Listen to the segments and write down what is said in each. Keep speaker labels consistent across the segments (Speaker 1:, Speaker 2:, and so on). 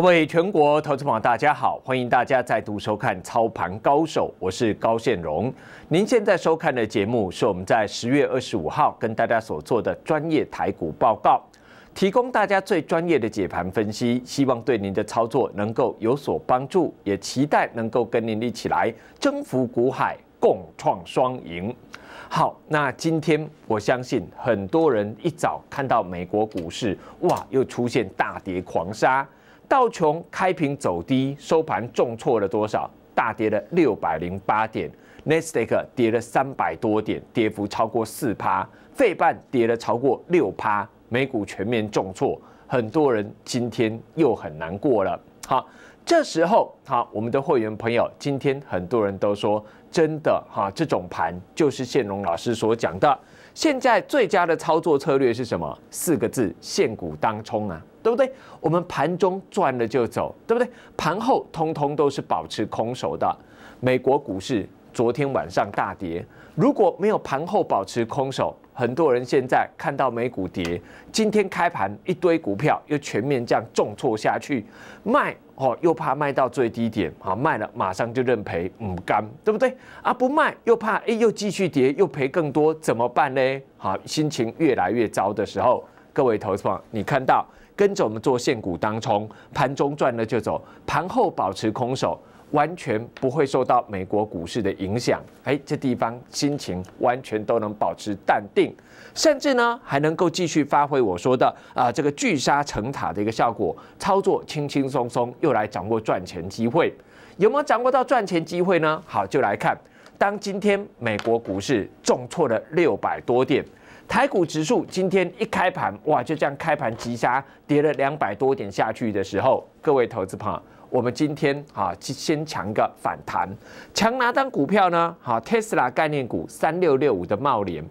Speaker 1: 各位全国投资朋友，大家好！欢迎大家再度收看《操盘高手》，我是高宪荣。您现在收看的节目是我们在十月二十五号跟大家所做的专业台股报告，提供大家最专业的解盘分析，希望对您的操作能够有所帮助，也期待能够跟您一起来征服股海，共创双赢。好，那今天我相信很多人一早看到美国股市，哇，又出现大跌狂杀。道琼开平走低，收盘重挫了多少？大跌了六百零八点，纳斯达 r 跌了三百多点，跌幅超过四趴，费半跌了超过六趴，美股全面重挫，很多人今天又很难过了。好，这时候好，我们的会员朋友今天很多人都说，真的哈，这种盘就是现龙老师所讲的，现在最佳的操作策略是什么？四个字：现股当冲啊。对不对？我们盘中赚了就走，对不对？盘后通通都是保持空手的。美国股市昨天晚上大跌，如果没有盘后保持空手，很多人现在看到美股跌，今天开盘一堆股票又全面这样重挫下去，卖哦又怕卖到最低点啊，卖了马上就认赔，唔甘，对不对？啊，不卖又怕哎又继续跌又赔更多，怎么办呢？好，心情越来越糟的时候，各位投资方，你看到。跟着我们做现股当冲，盘中赚了就走，盘后保持空手，完全不会受到美国股市的影响。哎，这地方心情完全都能保持淡定，甚至呢还能够继续发挥我说的啊这个聚沙成塔的一个效果，操作轻轻松松又来掌握赚钱机会。有没有掌握到赚钱机会呢？好，就来看当今天美国股市重挫了六百多点。台股指数今天一开盘，哇，就这样开盘急杀，跌了两百多点下去的时候，各位投资朋友。我们今天啊，先先抢个反弹，抢哪张股票呢？好，特斯拉概念股三六六五的茂联。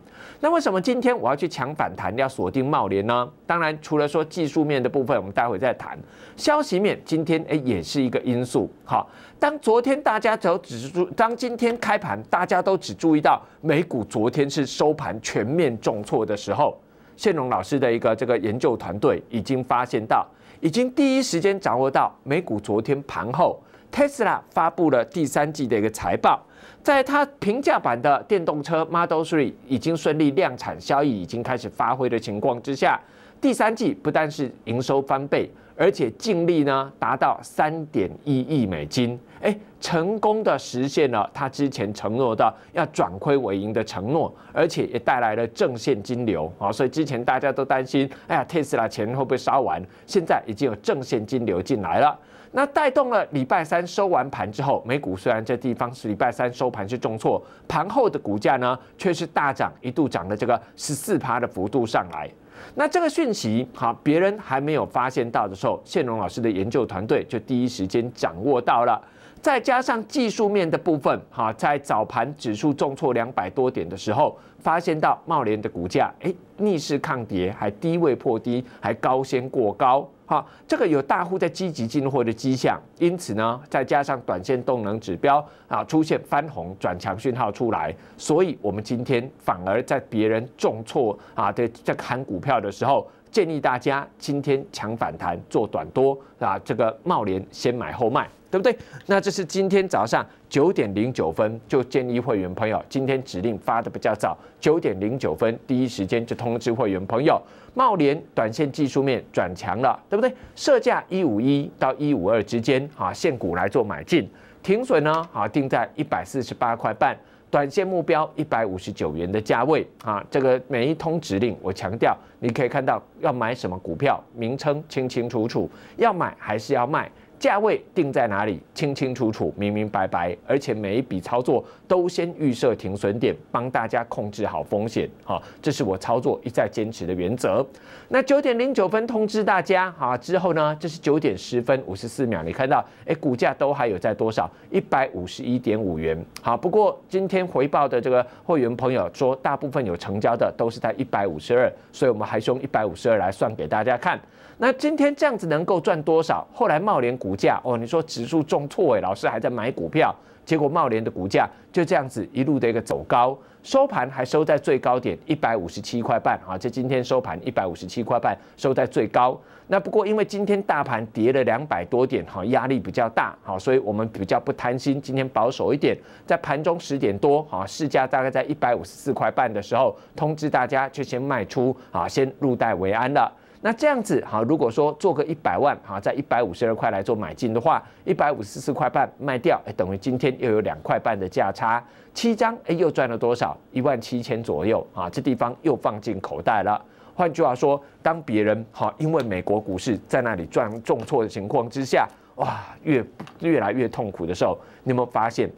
Speaker 1: 那为什么今天我要去抢反弹，要锁定茂联呢？当然，除了说技术面的部分，我们待会再谈。消息面今天诶也是一个因素。好，当昨天大家都只注，当今天开盘大家都只注意到美股昨天是收盘全面重挫的时候，谢荣老师的一个这个研究团队已经发现到。已经第一时间掌握到，美股昨天盘后，s l a 发布了第三季的一个财报。在它平价版的电动车 Model Three 已经顺利量产，效益已经开始发挥的情况之下，第三季不但是营收翻倍。而且净利呢达到三点一亿美金，诶，成功的实现了他之前承诺的要转亏为盈的承诺，而且也带来了正现金流啊，所以之前大家都担心，哎呀，特斯拉钱会不会烧完，现在已经有正现金流进来了，那带动了礼拜三收完盘之后，美股虽然这地方是礼拜三收盘是重挫，盘后的股价呢却是大涨，一度涨了这个十四趴的幅度上来。那这个讯息，好，别人还没有发现到的时候，谢龙老师的研究团队就第一时间掌握到了。再加上技术面的部分，哈，在早盘指数重挫两百多点的时候，发现到茂联的股价，哎，逆势抗跌，还低位破低，还高先过高。好，这个有大户在积极进货的迹象，因此呢，再加上短线动能指标啊出现翻红转强讯号出来，所以我们今天反而在别人重挫啊的在看股票的时候，建议大家今天抢反弹做短多啊，这个茂联先买后卖，对不对？那这是今天早上九点零九分就建议会员朋友今天指令发的比较早，九点零九分第一时间就通知会员朋友。茂联短线技术面转强了，对不对？设价一五一到一五二之间啊，现股来做买进，停损呢啊定在一百四十八块半，短线目标一百五十九元的价位啊。这个每一通指令，我强调，你可以看到要买什么股票，名称清清楚楚，要买还是要卖？价位定在哪里，清清楚楚、明明白白，而且每一笔操作都先预设停损点，帮大家控制好风险好，这是我操作一再坚持的原则。那九点零九分通知大家啊，之后呢，这是九点十分五十四秒，你看到，哎，股价都还有在多少？一百五十一点五元。好，不过今天回报的这个会员朋友说，大部分有成交的都是在一百五十二，所以我们还是用一百五十二来算给大家看。那今天这样子能够赚多少？后来茂联股。股价哦，你说指数重挫哎，老师还在买股票，结果茂联的股价就这样子一路的一个走高，收盘还收在最高点一百五十七块半啊！这今天收盘一百五十七块半，收在最高。那不过因为今天大盘跌了两百多点哈，压力比较大好，所以我们比较不贪心，今天保守一点，在盘中十点多哈，市价大概在一百五十四块半的时候，通知大家就先卖出啊，先入袋为安了。那这样子好，如果说做个一百万哈，在一百五十二块来做买进的话，一百五十四块半卖掉，哎，等于今天又有两块半的价差，七张哎，又赚了多少？一万七千左右啊，这地方又放进口袋了。换句话说，当别人哈因为美国股市在那里赚重挫的情况之下，哇，越越来越痛苦的时候，你有没有发现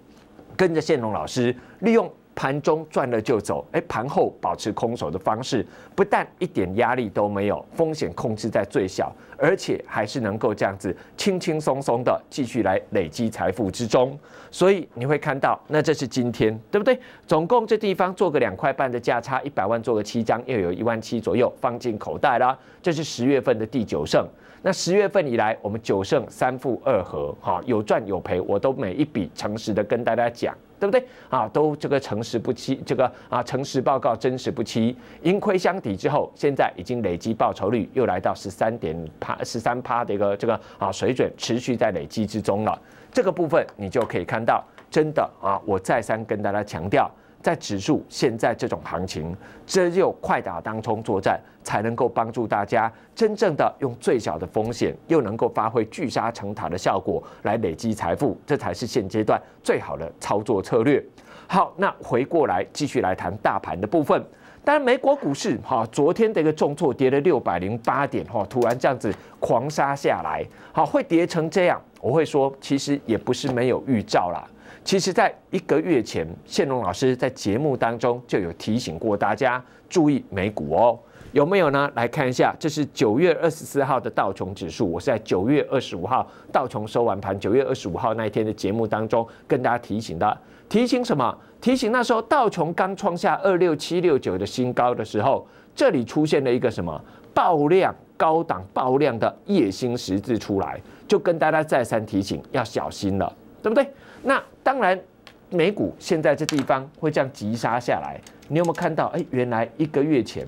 Speaker 1: 跟着谢龙老师利用？盘中赚了就走，哎，盘后保持空手的方式，不但一点压力都没有，风险控制在最小，而且还是能够这样子轻轻松松的继续来累积财富之中。所以你会看到，那这是今天，对不对？总共这地方做个两块半的价差，一百万做个七张，又有一万七左右放进口袋啦。这是十月份的第九胜。那十月份以来，我们九胜三负二和，哈，有赚有赔，我都每一笔诚实的跟大家讲。对不对啊？都这个诚实不欺，这个啊诚实报告真实不欺，盈亏相抵之后，现在已经累积报酬率又来到十三点趴十三趴的一个这个啊水准，持续在累积之中了。这个部分你就可以看到，真的啊，我再三跟大家强调。在指数现在这种行情，只有快打当冲作战，才能够帮助大家真正的用最小的风险，又能够发挥聚沙成塔的效果来累积财富，这才是现阶段最好的操作策略。好，那回过来继续来谈大盘的部分。当然，美国股市哈，昨天的一个重挫，跌了六百零八点哈，突然这样子狂杀下来，好，会跌成这样，我会说，其实也不是没有预兆啦。其实，在一个月前，谢龙老师在节目当中就有提醒过大家注意美股哦，有没有呢？来看一下，这是九月二十四号的道琼指数。我是在九月二十五号道琼收完盘，九月二十五号那一天的节目当中跟大家提醒的。提醒什么？提醒那时候道琼刚创下二六七六九的新高的时候，这里出现了一个什么爆量高档、爆量的夜星十字出来，就跟大家再三提醒要小心了，对不对？那当然，美股现在这地方会这样急杀下来，你有没有看到？哎，原来一个月前，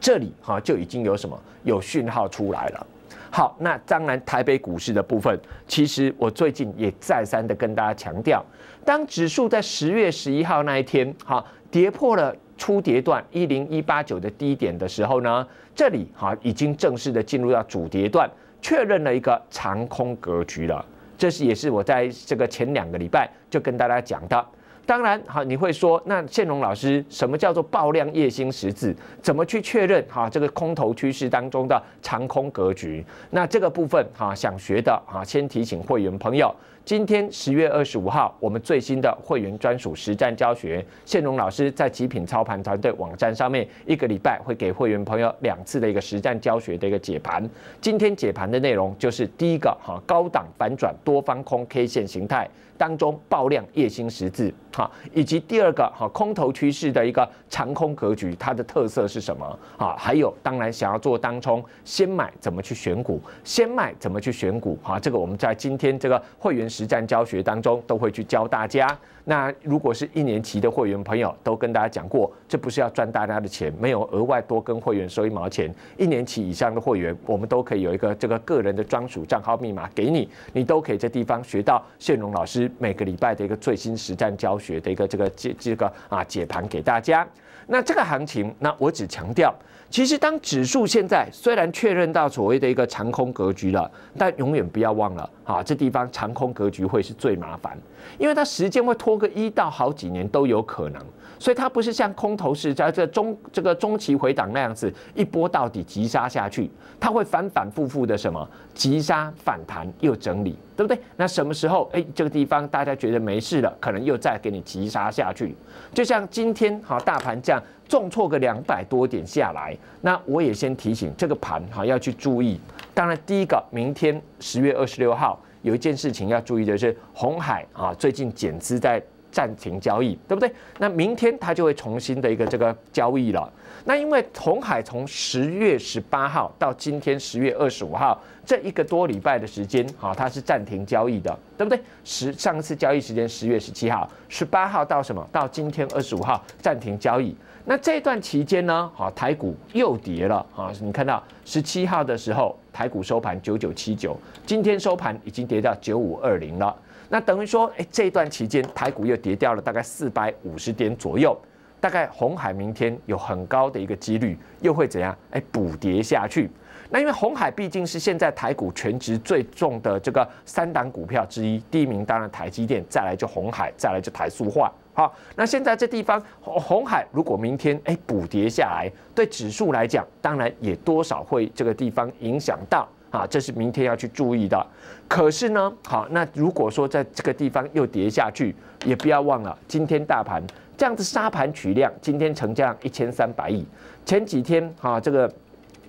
Speaker 1: 这里哈就已经有什么有讯号出来了。好，那当然，台北股市的部分，其实我最近也再三的跟大家强调，当指数在十月十一号那一天，哈，跌破了初跌段一零一八九的低点的时候呢，这里哈已经正式的进入到主跌段，确认了一个长空格局了。这是也是我在这个前两个礼拜就跟大家讲的。当然，哈，你会说，那建龙老师什么叫做爆量夜星十字？怎么去确认哈这个空头趋势当中的长空格局？那这个部分哈，想学的哈，先提醒会员朋友。今天十月二十五号，我们最新的会员专属实战教学，谢荣老师在极品操盘团队网站上面，一个礼拜会给会员朋友两次的一个实战教学的一个解盘。今天解盘的内容就是第一个哈高档反转多方空 K 线形态。当中爆量夜星十字，哈，以及第二个哈空头趋势的一个长空格局，它的特色是什么？哈，还有当然想要做当冲，先买怎么去选股，先卖怎么去选股？哈，这个我们在今天这个会员实战教学当中都会去教大家。那如果是一年期的会员朋友，都跟大家讲过，这不是要赚大家的钱，没有额外多跟会员收一毛钱。一年期以上的会员，我们都可以有一个这个个人的专属账号密码给你，你都可以在地方学到谢荣老师每个礼拜的一个最新实战教学的一个这个这这个啊解盘给大家。那这个行情，那我只强调。其实，当指数现在虽然确认到所谓的一个长空格局了，但永远不要忘了啊，这地方长空格局会是最麻烦，因为它时间会拖个一到好几年都有可能，所以它不是像空头市在这中这个中期回档那样子一波到底急杀下去，它会反反复复的什么急杀反弹又整理。对不对？那什么时候哎，这个地方大家觉得没事了，可能又再给你急杀下去。就像今天哈大盘这样重挫个两百多点下来，那我也先提醒这个盘哈要去注意。当然，第一个明天十月二十六号有一件事情要注意，的是红海啊最近减资在暂停交易，对不对？那明天它就会重新的一个这个交易了。那因为红海从十月十八号到今天十月二十五号。这一个多礼拜的时间，好，它是暂停交易的，对不对？十上次交易时间十月十七号、十八号到什么？到今天二十五号暂停交易。那这段期间呢？好，台股又跌了啊！你看到十七号的时候，台股收盘九九七九，今天收盘已经跌到九五二零了。那等于说，哎，这段期间台股又跌掉了大概四百五十点左右。大概红海明天有很高的一个几率，又会怎样？哎，补跌下去。那因为红海毕竟是现在台股全值最重的这个三档股票之一，第一名当然台积电，再来就红海，再来就台塑化，好，那现在这地方红红海如果明天哎补跌下来，对指数来讲，当然也多少会这个地方影响到，啊，这是明天要去注意的。可是呢，好，那如果说在这个地方又跌下去，也不要忘了今天大盘这样子沙盘取量，今天成交量一千三百亿，前几天哈这个。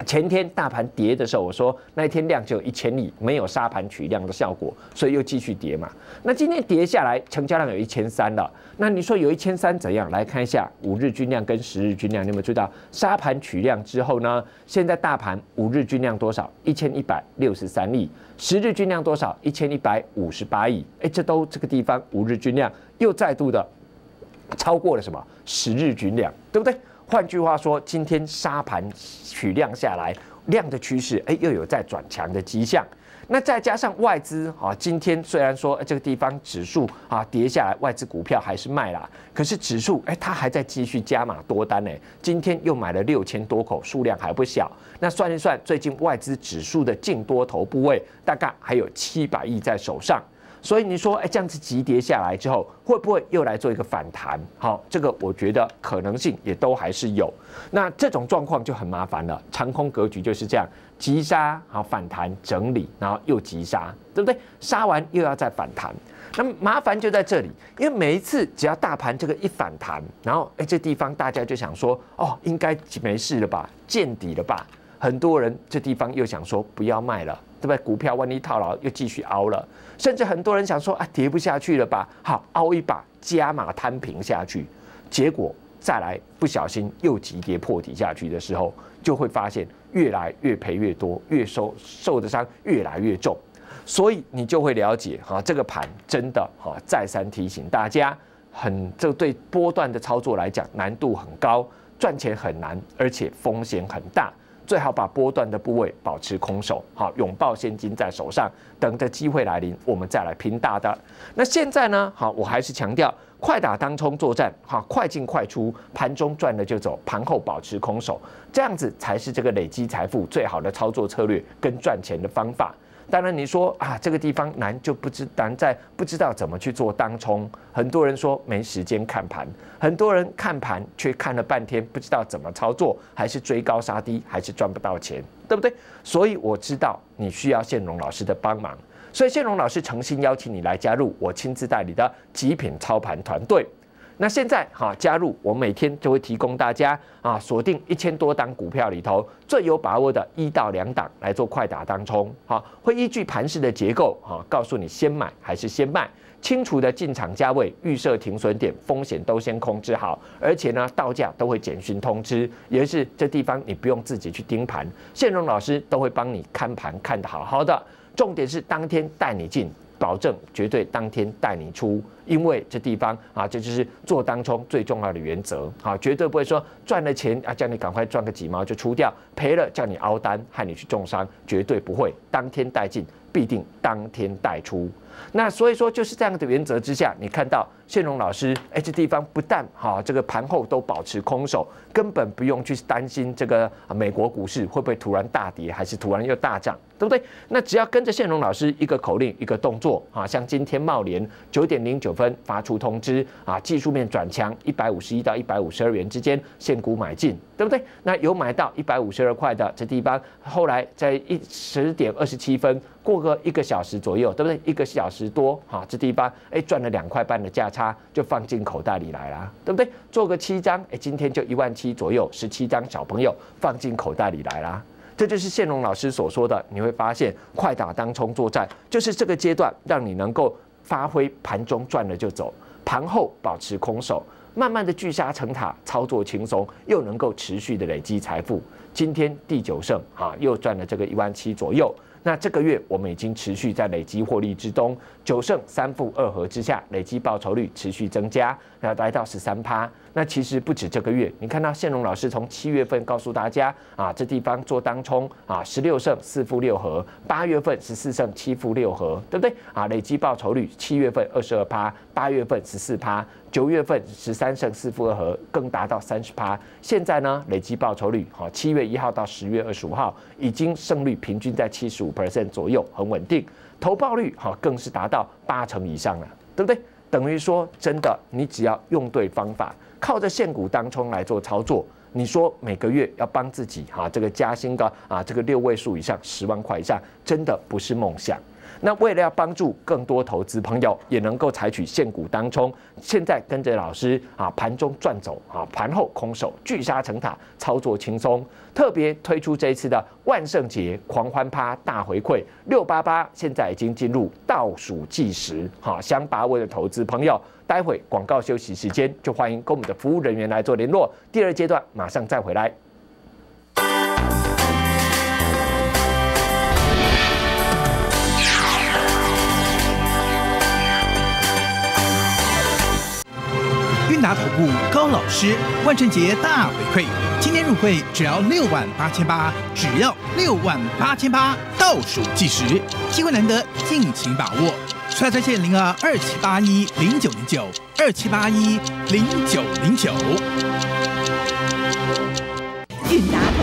Speaker 1: 前天大盘跌的时候，我说那一天量只有一千亿，没有杀盘取量的效果，所以又继续跌嘛。那今天跌下来，成交量有一千三了。那你说有一千三怎样？来看一下五日均量跟十日均量，你有没有注意到杀盘取量之后呢？现在大盘五日均量多少？一千一百六十三亿，十日均量多少？一千一百五十八亿。哎，这都这个地方五日均量又再度的超过了什么？十日均量，对不对？换句话说，今天沙盘取量下来，量的趋势哎，又有在转强的迹象。那再加上外资啊，今天虽然说这个地方指数啊跌下来，外资股票还是卖了，可是指数哎，它还在继续加码多单呢。今天又买了六千多口，数量还不小。那算一算，最近外资指数的净多头部位大概还有七百亿在手上。所以你说，哎，这样子急跌下来之后，会不会又来做一个反弹？好，这个我觉得可能性也都还是有。那这种状况就很麻烦了，长空格局就是这样，急杀，好反弹整理，然后又急杀，对不对？杀完又要再反弹，那么麻烦就在这里。因为每一次只要大盘这个一反弹，然后哎，这地方大家就想说，哦，应该没事了吧，见底了吧？很多人这地方又想说，不要卖了。对不对？股票万一套牢又继续熬了，甚至很多人想说啊，跌不下去了吧？好，熬一把加码摊平下去，结果再来不小心又急跌破底下去的时候，就会发现越来越赔越多，越受受的伤越来越重。所以你就会了解啊，这个盘真的哈，再三提醒大家，很这对波段的操作来讲难度很高，赚钱很难，而且风险很大。最好把波段的部位保持空手，好，拥抱现金在手上，等着机会来临，我们再来拼大的。那现在呢？好，我还是强调快打当冲作战，哈，快进快出，盘中赚了就走，盘后保持空手，这样子才是这个累积财富最好的操作策略跟赚钱的方法。当然，你说啊，这个地方难就不知难在不知道怎么去做当冲。很多人说没时间看盘，很多人看盘却看了半天，不知道怎么操作，还是追高杀低，还是赚不到钱，对不对？所以我知道你需要宪荣老师的帮忙，所以宪荣老师诚心邀请你来加入我亲自代理的极品操盘团队。那现在哈加入，我每天就会提供大家啊，锁定一千多档股票里头最有把握的一到两档来做快打单冲，好，会依据盘势的结构啊，告诉你先买还是先卖，清除的进场价位、预设停损点、风险都先控制好，而且呢到价都会简讯通知，也是这地方你不用自己去盯盘，现荣老师都会帮你看盘看得好好的，重点是当天带你进，保证绝对当天带你出。因为这地方啊，这就是做当冲最重要的原则啊，绝对不会说赚了钱啊，叫你赶快赚个几毛就出掉，赔了叫你凹单害你去重伤，绝对不会当天带进，必定当天带出。那所以说，就是这样的原则之下，你看到谢荣老师，哎，这地方不但哈这个盘后都保持空手，根本不用去担心这个美国股市会不会突然大跌，还是突然又大涨，对不对？那只要跟着谢荣老师一个口令一个动作啊，像今天茂联九点零九。分发出通知啊，技术面转强，一百五十一到一百五十二元之间限股买进，对不对？那有买到一百五十二块的这地方，后来在一十点二十七分过个一个小时左右，对不对？一个小时多哈，这地方哎赚了两块半的价差就放进口袋里来啦，对不对？做个七张哎，今天就一万七左右，十七张小朋友放进口袋里来啦。这就是谢龙老师所说的，你会发现快打当冲作战，就是这个阶段让你能够。发挥盘中赚了就走，盘后保持空手，慢慢的聚沙成塔，操作轻松又能够持续的累积财富。今天第九胜啊，又赚了这个一万七左右。那这个月我们已经持续在累积获利之中，九胜三负二和之下，累积报酬率持续增加，那来到十三趴。那其实不止这个月，你看到宪荣老师从七月份告诉大家啊，这地方做当冲啊，十六胜四负六和，八月份十四胜七负六和，对不对？啊，累积报酬率七月份二十二趴，八月份十四趴。九月份十三胜四负二和，更达到三十趴。现在呢，累计报酬率哈，七月一号到十月二十五号，已经胜率平均在七十五 percent 左右，很稳定。投报率哈，更是达到八成以上了，对不对？等于说，真的，你只要用对方法，靠着现股当冲来做操作，你说每个月要帮自己哈，这个加薪个啊，这个六位数以上、十万块以上，真的不是梦想。那为了要帮助更多投资朋友也能够采取现股当冲，现在跟着老师啊盘中赚走啊盘后空手聚沙成塔操作轻松，特别推出这一次的万圣节狂欢趴大回馈六八八，现在已经进入倒数计时哈，想把握的投资朋友，待会广告休息时间就欢迎跟我们的服务人员来做联络。第二阶段马上再回来。
Speaker 2: 金达投部高老师，万圣节大回馈，今天入会只要六万八千八，只要六万八千八，倒数计时，机会难得，尽情把握，出来在线零二二七八一零九零九二七八一零九零九。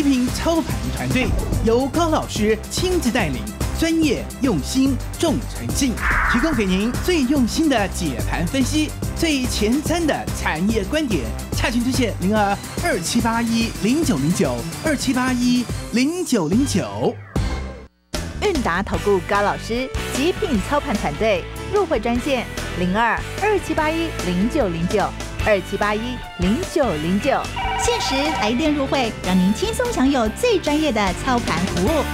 Speaker 2: 极品操盘团队由高老师亲自带领，专业、用心、重诚信，提供给您最用心的解盘分析、最前瞻的产业观点。洽询专线零二二七八一零九零九二七八一零九零九。韵达投顾高老师极品操盘团队入会专线零二二七八一零九零九二七八一零九零九。限时来电入会，让您轻松享有最专业的操盘服务。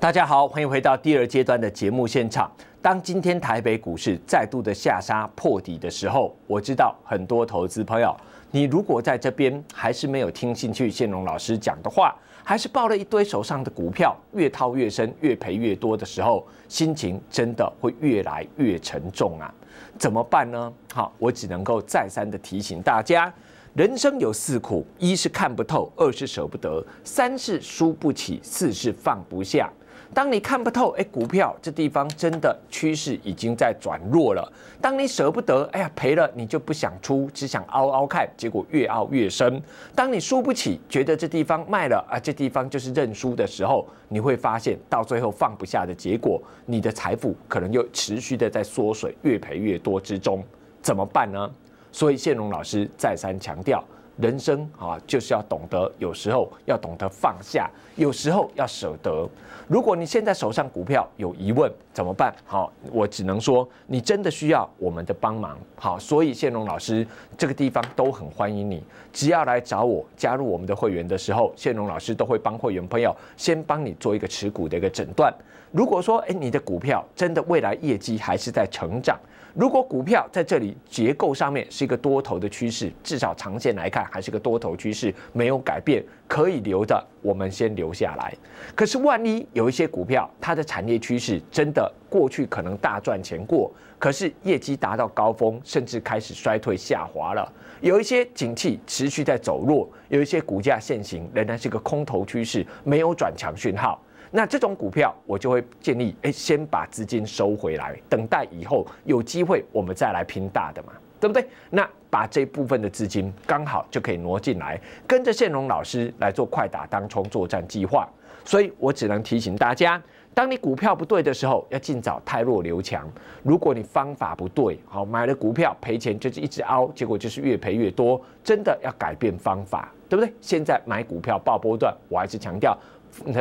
Speaker 1: 大家好，欢迎回到第二阶段的节目现场。当今天台北股市再度的下杀破底的时候，我知道很多投资朋友，你如果在这边还是没有听进去谢龙老师讲的话。还是抱了一堆手上的股票，越套越深，越赔越多的时候，心情真的会越来越沉重啊！怎么办呢？好，我只能够再三的提醒大家，人生有四苦：一是看不透，二是舍不得，三是输不起，四是放不下。当你看不透，哎，股票这地方真的趋势已经在转弱了。当你舍不得，哎呀，赔了你就不想出，只想熬熬看，结果越熬越深。当你输不起，觉得这地方卖了啊，这地方就是认输的时候，你会发现到最后放不下的结果，你的财富可能又持续的在缩水，越赔越多之中，怎么办呢？所以谢荣老师再三强调。人生啊，就是要懂得，有时候要懂得放下，有时候要舍得。如果你现在手上股票有疑问，怎么办？好，我只能说你真的需要我们的帮忙。好，所以谢龙老师这个地方都很欢迎你，只要来找我加入我们的会员的时候，谢龙老师都会帮会员朋友先帮你做一个持股的一个诊断。如果说，诶，你的股票真的未来业绩还是在成长，如果股票在这里结构上面是一个多头的趋势，至少长线来看还是个多头趋势没有改变，可以留的。我们先留下来。可是万一有一些股票，它的产业趋势真的过去可能大赚钱过，可是业绩达到高峰，甚至开始衰退下滑了，有一些景气持续在走弱，有一些股价现行仍然是个空头趋势，没有转强讯号，那这种股票我就会建议，哎，先把资金收回来，等待以后有机会我们再来拼大的嘛。对不对？那把这部分的资金刚好就可以挪进来，跟着线龙老师来做快打当冲作战计划。所以我只能提醒大家，当你股票不对的时候，要尽早汰弱留强。如果你方法不对，好买了股票赔钱就是一直凹，结果就是越赔越多，真的要改变方法，对不对？现在买股票报波段，我还是强调，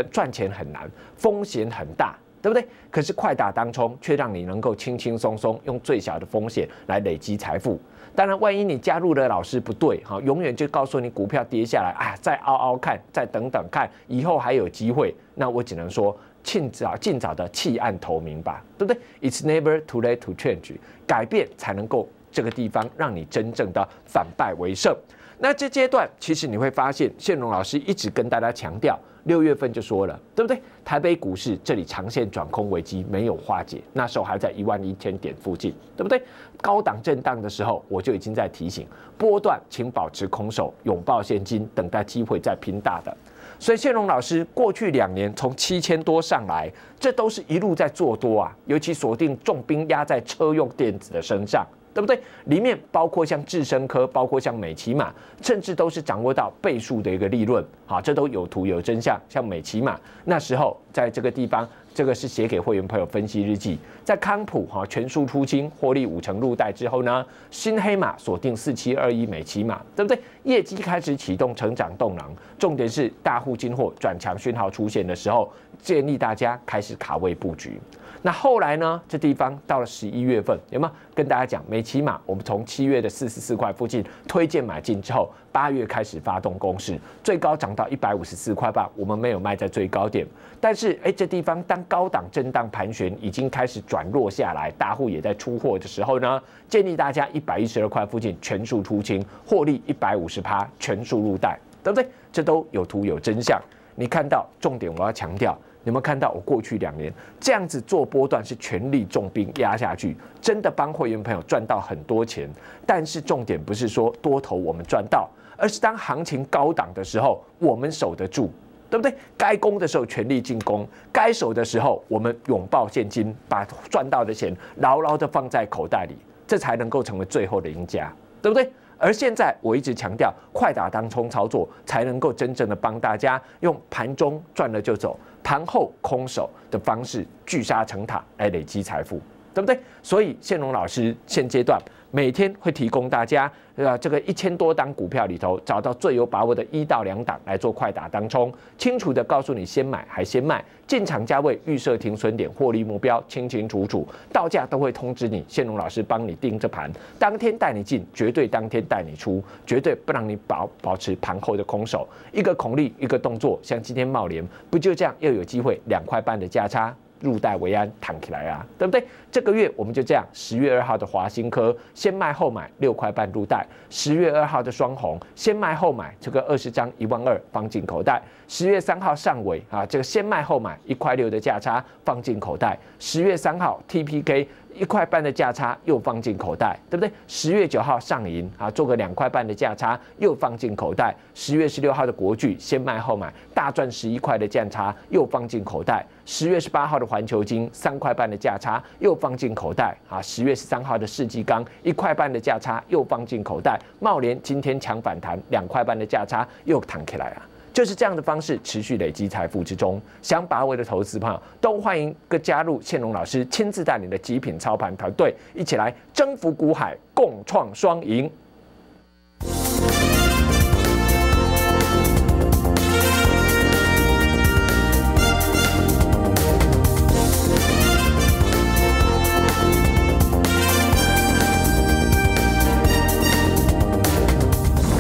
Speaker 1: 赚钱很难，风险很大。对不对？可是快打当冲却让你能够轻轻松松用最小的风险来累积财富。当然，万一你加入的老师不对，哈，永远就告诉你股票跌下来，啊，再熬熬看，再等等看，以后还有机会。那我只能说，尽早尽早的弃暗投明吧，对不对？It's never too late to change。改变才能够这个地方让你真正的反败为胜。那这阶段其实你会发现，宪龙老师一直跟大家强调。六月份就说了，对不对？台北股市这里长线转空危机没有化解，那时候还在一万一千点附近，对不对？高档震荡的时候，我就已经在提醒，波段请保持空手，拥抱现金，等待机会再拼大的。所以谢龙老师过去两年从七千多上来，这都是一路在做多啊，尤其锁定重兵压在车用电子的身上。对不对？里面包括像智深科，包括像美骑马，甚至都是掌握到倍数的一个利润，好，这都有图有真相。像美骑马那时候在这个地方，这个是写给会员朋友分析日记。在康普哈全数出清，获利五成入袋之后呢，新黑马锁定四七二一美骑马，对不对？业绩开始启动成长动能，重点是大户进货转强讯号出现的时候，建议大家开始卡位布局。那后来呢？这地方到了十一月份，有没有跟大家讲？每起码我们从七月的四十四块附近推荐买进之后，八月开始发动攻势，最高涨到一百五十四块半，我们没有卖在最高点。但是，哎，这地方当高档震荡盘旋已经开始转弱下来，大户也在出货的时候呢，建议大家一百一十二块附近全数出清，获利一百五十趴，全数入袋，对不对？这都有图有真相，你看到重点，我要强调。有没有看到我过去两年这样子做波段是全力重兵压下去，真的帮会员朋友赚到很多钱。但是重点不是说多头我们赚到，而是当行情高档的时候我们守得住，对不对？该攻的时候全力进攻，该守的时候我们拥抱现金，把赚到的钱牢牢的放在口袋里，这才能够成为最后的赢家，对不对？而现在我一直强调快打当冲操作，才能够真正的帮大家用盘中赚了就走，盘后空手的方式聚沙成塔来累积财富，对不对？所以，现龙老师现阶段。每天会提供大家呃这个一千多档股票里头，找到最有把握的一到两档来做快打当冲，清楚的告诉你先买还先卖，进场价位、预设停损点、获利目标清清楚楚，到价都会通知你。线龙老师帮你盯着盘，当天带你进，绝对当天带你出，绝对不让你保保持盘后的空手。一个孔利，一个动作，像今天茂联不就这样，又有机会两块半的价差。入袋为安，躺起来啊，对不对？这个月我们就这样：十月二号的华兴科，先卖后买，六块半入袋；十月二号的双红，先卖后买，这个二十张一万二放进口袋；十月三号上尾啊，这个先卖后买，一块六的价差放进口袋；十月三号 TPK。一块半的价差又放进口袋，对不对？十月九号上银啊，做个两块半的价差又放进口袋。十月十六号的国巨先卖后买，大赚十一块的价差又放进口袋。十月十八号的环球金三块半的价差又放进口袋啊。十月十三号的世纪钢一块半的价差又放进口袋。茂联今天强反弹，两块半的价差又弹起来啊。就是这样的方式持续累积财富之中，想把握的投资朋友都欢迎各加入谢龙老师亲自带领的极品操盘团队，一起来征服股海，共创双赢。